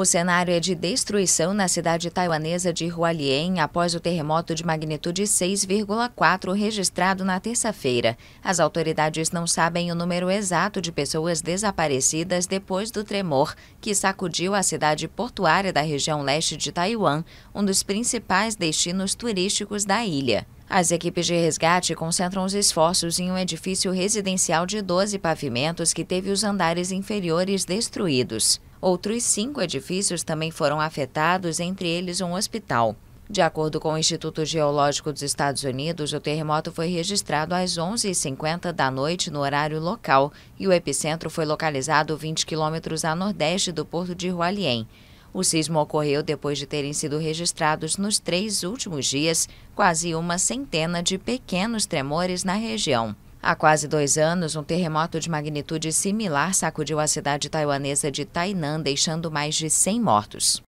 O cenário é de destruição na cidade taiwanesa de Hualien após o terremoto de magnitude 6,4 registrado na terça-feira. As autoridades não sabem o número exato de pessoas desaparecidas depois do tremor que sacudiu a cidade portuária da região leste de Taiwan, um dos principais destinos turísticos da ilha. As equipes de resgate concentram os esforços em um edifício residencial de 12 pavimentos que teve os andares inferiores destruídos. Outros cinco edifícios também foram afetados, entre eles um hospital. De acordo com o Instituto Geológico dos Estados Unidos, o terremoto foi registrado às 11h50 da noite no horário local e o epicentro foi localizado 20 quilômetros a nordeste do porto de Hualien. O sismo ocorreu depois de terem sido registrados nos três últimos dias quase uma centena de pequenos tremores na região. Há quase dois anos, um terremoto de magnitude similar sacudiu a cidade taiwanesa de Tainan, deixando mais de 100 mortos.